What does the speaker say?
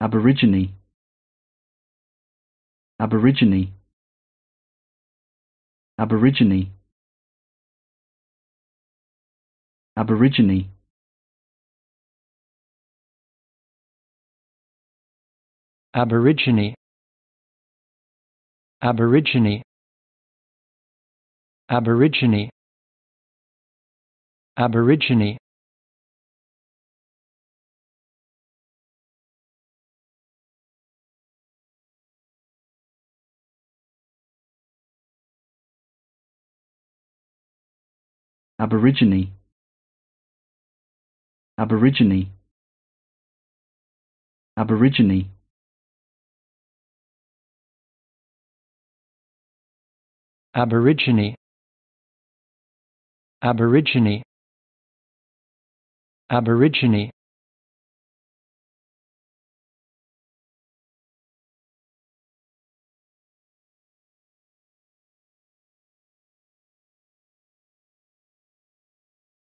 aborigine aborigine aborigine aborigine aborigine aborigine aborigine aborigine aborigine aborigine aborigine aborigine aborigine aborigine